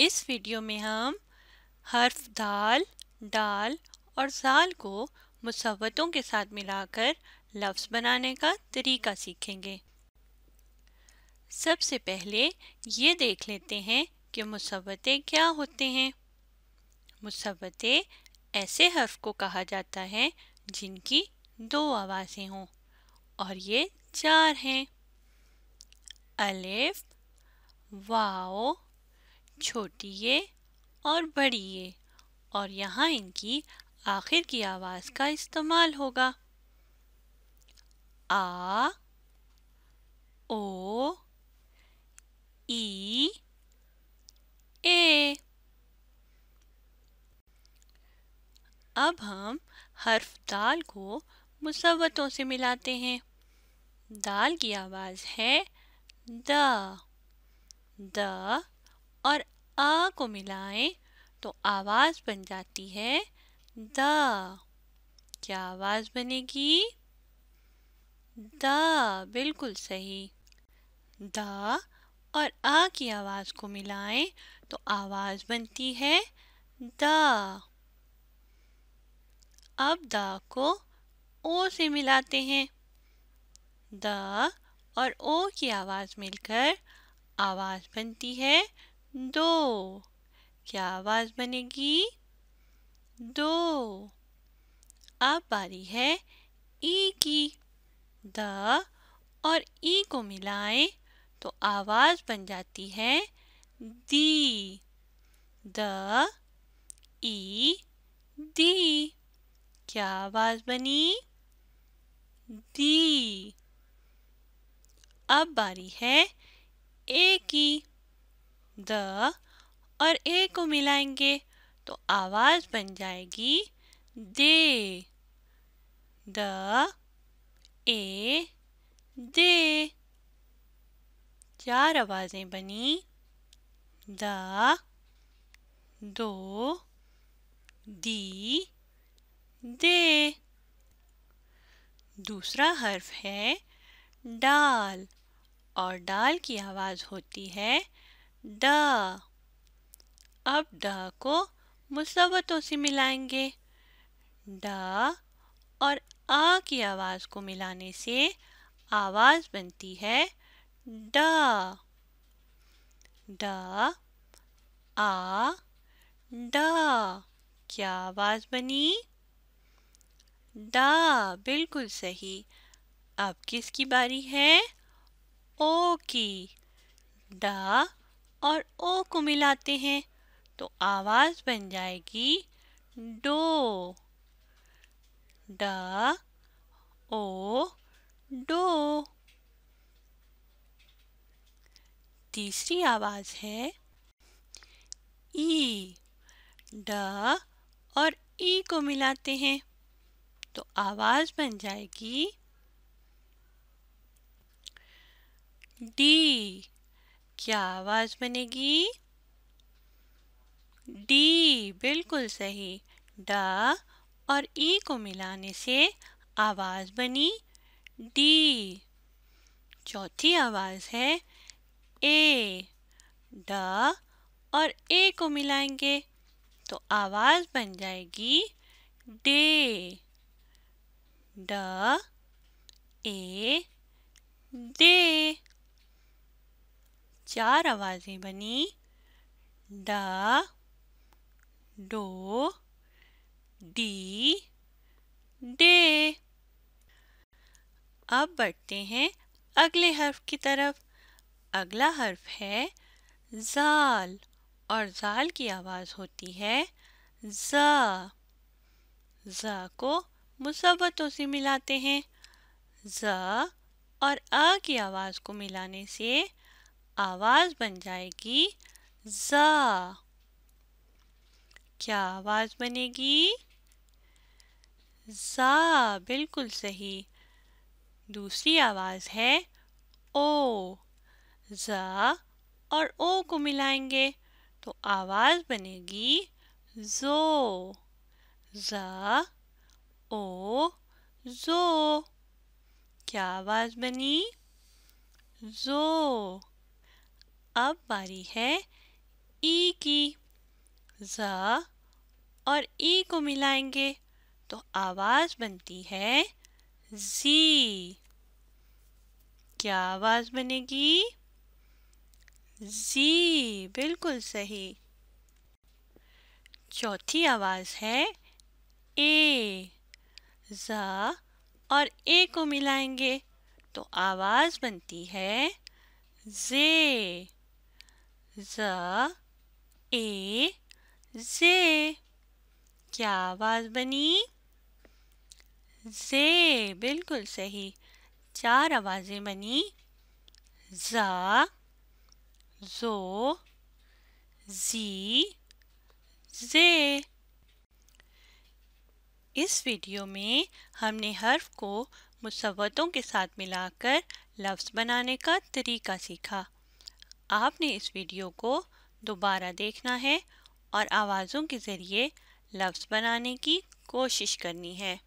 इस वीडियो में हम हर्फ दाल दाल और जाल को मुसवतों के साथ मिलाकर लफ्ज़ बनाने का तरीका सीखेंगे सबसे पहले ये देख लेते हैं कि मुसवते क्या होते हैं मुसवते ऐसे हर्फ को कहा जाता है जिनकी दो आवाज़ें हों और ये चार हैं अलिफ वाओ छोटी ये और बड़ी ये और यहाँ इनकी आखिर की आवाज़ का इस्तेमाल होगा आ ओ ई ए अब हम हर्फ दाल को मुसवतों से मिलाते हैं दाल की आवाज़ है द द और अ को मिलाएं तो आवाज़ बन जाती है द क्या आवाज़ बनेगी द बिल्कुल सही द और अ की आवाज़ को मिलाएं तो आवाज़ बनती है द अब द को ओ से मिलाते हैं द और ओ की आवाज़ मिलकर आवाज़ बनती है दो क्या आवाज बनेगी दो अब बारी है ई की द और ई को मिलाएं तो आवाज बन जाती है दी द ई दी क्या आवाज बनी दी अब बारी है ए की द और ए को मिलाएंगे तो आवाज बन जाएगी दे द ए दे चार आवाजें बनी द दो दी दे दूसरा हर्फ है डाल और डाल की आवाज़ होती है ड अब ड को मुसवतों से मिलाएंगे ड और आ की आवाज़ को मिलाने से आवाज़ बनती है ड ड आ ड क्या आवाज़ बनी डा बिल्कुल सही अब किसकी बारी है ओ की डा और ओ को मिलाते हैं तो आवाज बन जाएगी डो ड ओ डो तीसरी आवाज है ई ड और ई को मिलाते हैं तो आवाज बन जाएगी डी क्या आवाज बनेगी डी बिल्कुल सही डा और ई को मिलाने से आवाज बनी डी चौथी आवाज है ए ड और ए को मिलाएंगे तो आवाज बन जाएगी डे ड ए दे चार आवाज़ें बनी ड डो डी डे अब बढ़ते हैं अगले हर्फ की तरफ अगला हर्फ है जाल और जाल की आवाज़ होती है ज ज को मुसबतों से मिलाते हैं ज और अ की आवाज़ को मिलाने से आवाज़ बन जाएगी ज क्या आवाज़ बनेगी जा बिल्कुल सही दूसरी आवाज़ है ओ जा और ओ को मिलाएंगे तो आवाज़ बनेगी जो जा ओ जो क्या आवाज़ बनी जो अब बारी है ई की ज और ई को मिलाएंगे तो आवाज़ बनती है जी क्या आवाज़ बनेगी जी बिल्कुल सही चौथी आवाज़ है ए ज और ए को मिलाएंगे तो आवाज़ बनती है जे ज ए जे क्या आवाज बनी जे बिल्कुल सही चार आवाजें बनी जा जो जी जे इस वीडियो में हमने हर्फ को मुसवतों के साथ मिलाकर लफ्ज़ बनाने का तरीका सीखा आपने इस वीडियो को दोबारा देखना है और आवाज़ों के ज़रिए लफ्ज़ बनाने की कोशिश करनी है